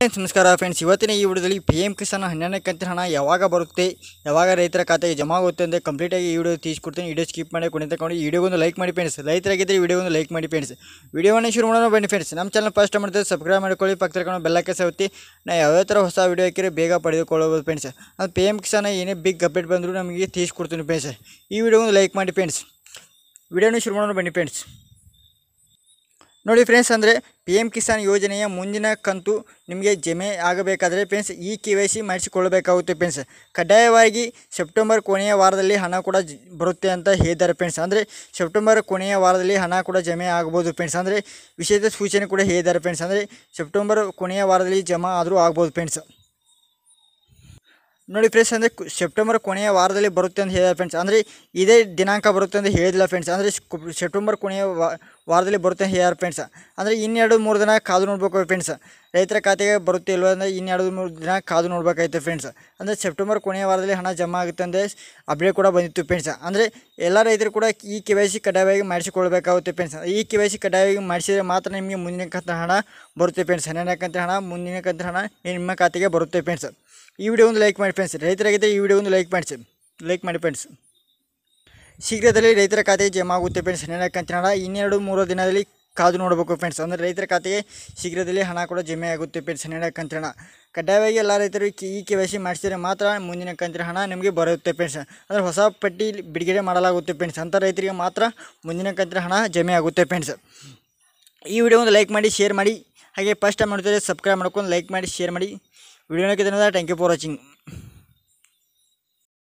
friends ನಮಸ್ಕಾರ friends ಇವತ್ತಿನ ಈ ವಿಡಿಯೋದಲ್ಲಿ ಪಿ ಎಂ ಕಿಸಾನ್ ಹನ್ನೆರಡನೇ ಕಂತಿನ ಹಣ ಯಾವಾಗ ಬರುತ್ತೆ ಯಾವಾಗ ರೈತರ ಖಾತೆಗೆ ಜಮಾ ಆಗುತ್ತೆ ಅಂತ ಕಂಪ್ಲೀಟಾಗಿ ಈ ವಿಡಿಯೋ ತೀಸ್ಕೊಡ್ತೀನಿ ವಿಡಿಯೋ ಸ್ಕಿಪ್ ಮಾಡಿ ಕೊನೆ ತಗೊಂಡು ಒಂದು ಲೈಕ್ ಮಾಡಿ ಫ್ರೆಂಡ್ಸ್ ರೈತರಾಗಿದ್ದರೆ ಒಂದು ಲೈಕ್ ಮಾಡಿ ಫ್ರೆಂಡ್ಸ್ ವಿಡಿಯೋವನ್ನು ಶುರು ಮಾಡೋಣ ಬನ್ನಿ ಫ್ರೆಂಡ್ಸ್ ನಮ್ಮ ಚಾನಲ್ ಫಸ್ಟ್ ಮಾಡಿದ್ರೆ ಸಬ್ಸ್ಕ್ರೈಬ್ ಮಾಡ್ಕೊಳ್ಳಿ ಪಕ್ಕ ಬೆಲ್ಲಕ್ಕೆ ಹೊತ್ತಿ ನಾ ಯಾವ್ಯಾವ ಥರ ಹೊಸ ವಿಡಿಯೋ ಹಾಕಿರೋ ಬೇಗ ಪಡೆದುಕೊಳ್ಳಬಹುದು ಫ್ರೆಂಡ್ಸ್ ಅದು ಪಿ ಎಂ ಕಿಸಾನ ಏನೇ ಬಿಗ್ ಅಪ್ಡೇಟ್ ಬಂದರೂ ನಮಗೆ ತೀಸ್ಕೊಡ್ತೀನಿ ಫ್ರೆಂಡ್ಸ್ ಈ ಒಂದು ಲೈಕ್ ಮಾಡಿ ಫ್ರೆಂಡ್ಸ್ ವಿಡಿಯೋನು ಶುರು ಮಾಡೋಣ ಬನ್ನಿ ಫ್ರೆಂಡ್ಸ್ ನೋಡಿ ಫ್ರೆಂಡ್ಸ್ ಅಂದರೆ ಪಿ ಎಮ್ ಕಿಸಾನ್ ಯೋಜನೆಯ ಮುಂದಿನ ಕಂತು ನಿಮಗೆ ಜಮೆ ಆಗಬೇಕಾದರೆ ಫ್ರೆಂಡ್ಸ್ ಈ ಕೆ ವೈ ಸಿ ಮಾಡಿಸಿಕೊಳ್ಳಬೇಕಾಗುತ್ತೆ ಫ್ರೆಂಡ್ಸ್ ಕಡ್ಡಾಯವಾಗಿ ಸೆಪ್ಟೆಂಬರ್ ಕೊನೆಯ ವಾರದಲ್ಲಿ ಹಣ ಕೂಡ ಬರುತ್ತೆ ಅಂತ ಹೇಳಿದ್ದಾರೆ ಫ್ರೆಂಡ್ಸ್ ಅಂದರೆ ಸೆಪ್ಟೆಂಬರ್ ಕೊನೆಯ ವಾರದಲ್ಲಿ ಹಣ ಕೂಡ ಜಮೆ ಆಗ್ಬೋದು ಫ್ರೆಂಡ್ಸ್ ಅಂದರೆ ವಿಷಯದ ಸೂಚನೆ ಕೂಡ ಹೇಳಿದ್ದಾರೆ ಫ್ರೆಂಡ್ಸ್ ಅಂದರೆ ಸೆಪ್ಟೆಂಬರ್ ಕೊನೆಯ ವಾರದಲ್ಲಿ ಜಮಾ ಆದರೂ ಆಗ್ಬೋದು ಫ್ರೆಂಡ್ಸ್ ನೋಡಿ ಫ್ರೆಂಡ್ಸ್ ಅಂದರೆ ಸೆಪ್ಟೆಂಬರ್ ಕೊನೆಯ ವಾರದಲ್ಲಿ ಬರುತ್ತೆ ಅಂತ ಹೇಳಿದ್ದಾರೆ ಫ್ರೆಂಡ್ಸ್ ಅಂದರೆ ಇದೇ ದಿನಾಂಕ ಬರುತ್ತೆ ಅಂತ ಹೇಳಿಲ್ಲ ಫ್ರೆಂಡ್ಸ್ ಅಂದರೆ ಸೆಪ್ಟೆಂಬರ್ ಕೊನೆಯ ವಾರದಲ್ಲಿ ಬರುತ್ತೆ ಹೇರ್ ಫ್ರೆಂಡ್ಸ್ ಅಂದರೆ ಇನ್ನೆರಡು ಮೂರು ದಿನ ಕಾದು ನೋಡಬೇಕು ಫ್ರೆಂಡ್ಸ್ ರೈತರ ಖಾತೆಗೆ ಬರುತ್ತೆ ಇಲ್ವ ಅಂದರೆ ಇನ್ನೆರಡು ಮೂರು ದಿನ ಕಾದು ನೋಡಬೇಕಾಯ್ತು ಫ್ರೆಂಡ್ಸ್ ಅಂದರೆ ಸೆಪ್ಟೆಂಬರ್ ಕೊನೆಯ ವಾರದಲ್ಲಿ ಹಣ ಜಮಾ ಆಗುತ್ತೆ ಅಂದರೆ ಅಪ್ಡೇಟ್ ಕೂಡ ಬಂದಿತ್ತು ಫ್ರೆಂಡ್ಸ್ ಅಂದರೆ ಎಲ್ಲ ರೈತರು ಕೂಡ ಈ ಕೆ ವೈ ಸಿ ಕಡ್ಡಾಯವಾಗಿ ಮಾಡಿಸಿಕೊಳ್ಬೇಕಾಗುತ್ತೆ ಫ್ರೆಂಡ್ಸ್ ಈ ಕೆ ವೈ ಸಿ ಕಡ್ಡಾಯವಾಗಿ ಮಾಡಿಸಿದರೆ ಮಾತ್ರ ನಿಮಗೆ ಮುಂದಿನ ಕಂತ ಹಣ ಬರುತ್ತೆ ಫ್ರೆಂಡ್ಸ್ ಹನ್ನೆರಡನೇ ಕಂತ ಹಣ ಮುಂದಿನ ಕಂತ ಹಣ ನಿಮ್ಮ ಖಾತೆಗೆ ಬರುತ್ತೆ ಫ್ರೆಂಡ್ಸ್ ಈ ವಿಡಿಯೋ ಒಂದು ಲೈಕ್ ಮಾಡಿ ಫ್ರೆಂಡ್ಸ್ ರೈತರಾಗಿದ್ದರೆ ಈ ವಿಡಿಯೋ ಒಂದು ಲೈಕ್ ಮಾಡಿಸಿ ಲೈಕ್ ಮಾಡಿ ಫ್ರೆಂಡ್ಸ್ ಶೀಘ್ರದಲ್ಲಿ ರೈತರ ಖಾತೆಗೆ ಜಮಾ ಆಗುತ್ತೆ ಫ್ರೆಂಡ್ಸ್ ಹಣ ಇನ್ನೆರಡು ಮೂರು ದಿನದಲ್ಲಿ ಕಾದು ನೋಡಬೇಕು ಫ್ರೆಂಡ್ಸ್ ಅಂದರೆ ರೈತರ ಖಾತೆಗೆ ಶೀಘ್ರದಲ್ಲಿ ಹಣ ಕೂಡ ಜಮೆ ಆಗುತ್ತೆ ಫ್ರೆಂಡ್ಸ್ ಕಂತಿನ ಕಡ್ಡಾಯವಾಗಿ ಎಲ್ಲ ರೈತರು ಈ ಕೆ ವೈ ಮಾಡಿಸಿದರೆ ಮಾತ್ರ ಮುಂದಿನ ಕಂತಿನ ಹಣ ನಿಮಗೆ ಬರುತ್ತೆ ಫ್ರೆಂಡ್ಸ್ ಅಂದರೆ ಹೊಸ ಪಟ್ಟಿ ಬಿಡುಗಡೆ ಮಾಡಲಾಗುತ್ತೆ ಫ್ರೆಂಡ್ಸ್ ಅಂಥ ರೈತರಿಗೆ ಮಾತ್ರ ಮುಂದಿನ ಕಂತಿನ ಹಣ ಜಮೆ ಆಗುತ್ತೆ ಫ್ರೆಂಡ್ಸ್ ಈ ವಿಡಿಯೋ ಒಂದು ಲೈಕ್ ಮಾಡಿ ಶೇರ್ ಮಾಡಿ ಹಾಗೆ ಫಸ್ಟ್ ಟೈಮ್ ನೋಡ್ತಾರೆ ಸಬ್ಸ್ಕ್ರೈಬ್ ಮಾಡ್ಕೊಂಡು ಲೈಕ್ ಮಾಡಿ ಶೇರ್ ಮಾಡಿ ವಿಡಿಯೋ ನೋಡಿದ್ರೆ ಥ್ಯಾಂಕ್ ಯು ಫಾರ್ ವಾಚಿಂಗ್